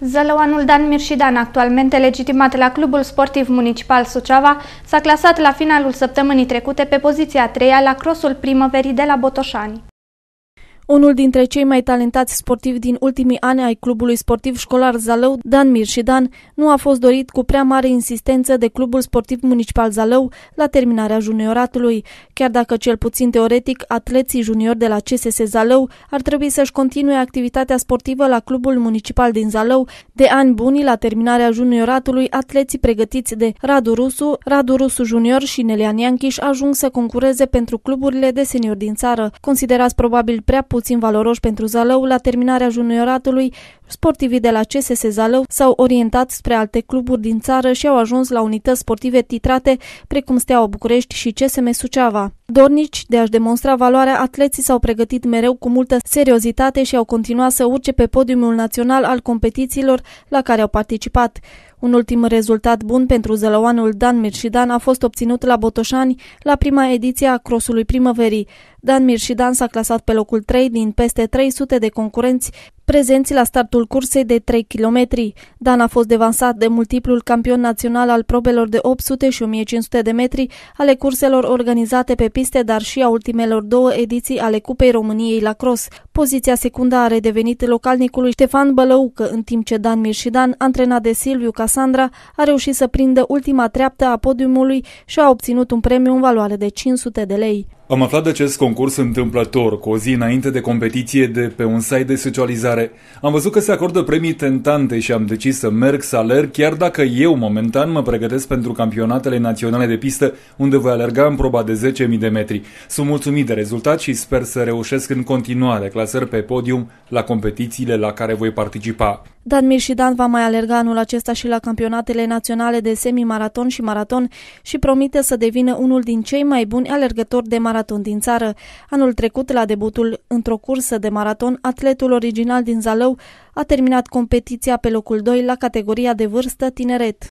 Zălăuanul Dan Mirșidan, actualmente legitimat la Clubul Sportiv Municipal Suceava, s-a clasat la finalul săptămânii trecute pe poziția a treia la crossul primăverii de la Botoșani. Unul dintre cei mai talentați sportivi din ultimii ani ai clubului sportiv școlar Zalău, Dan Mirșidan, nu a fost dorit cu prea mare insistență de clubul sportiv municipal Zalău la terminarea junioratului, chiar dacă cel puțin teoretic atleții juniori de la CSS Zalău ar trebui să-și continue activitatea sportivă la clubul municipal din Zalău. De ani buni, la terminarea junioratului, atleții pregătiți de Radu Rusu, Radu Rusu Junior și Nelian Ianchiș ajung să concureze pentru cluburile de seniori din țară. Considerați probabil prea puțin puțin valoroși pentru Zalău, la terminarea junioratului, sportivii de la CSS Zalău s-au orientat spre alte cluburi din țară și au ajuns la unități sportive titrate, precum Steaua București și CSM Suceava. Dornici de a-și demonstra valoarea, atleții s-au pregătit mereu cu multă seriozitate și au continuat să urce pe podiumul național al competițiilor la care au participat. Un ultim rezultat bun pentru zălăoanul Dan Mirșidan a fost obținut la Botoșani la prima ediție a crosului primăverii. Dan Mirșidan s-a clasat pe locul 3 din peste 300 de concurenți prezenți la startul cursei de 3 km. Dan a fost devansat de multiplul campion național al probelor de 800 și 1500 de metri ale curselor organizate pe piste, dar și a ultimelor două ediții ale Cupei României la cross. Poziția secundă a redevenit localnicului Ștefan Bălăucă, în timp ce Dan Mirșidan, antrenat de Silviu Cas Cassandra a reușit să prindă ultima treaptă a podiumului și a obținut un premiu în valoare de 500 de lei. Am aflat de acest concurs întâmplător, cu o zi înainte de competiție de pe un site de socializare. Am văzut că se acordă premii tentante și am decis să merg să alerg, chiar dacă eu momentan mă pregătesc pentru campionatele naționale de pistă, unde voi alerga în proba de 10.000 de metri. Sunt mulțumit de rezultat și sper să reușesc în continuare clasări pe podium la competițiile la care voi participa. Dan Mirșidan va mai alerga anul acesta și la campionatele naționale de semi-maraton și maraton și promite să devină unul din cei mai buni alergători de maraton maraton din țară. Anul trecut, la debutul într-o cursă de maraton, atletul original din Zalău a terminat competiția pe locul 2 la categoria de vârstă tineret.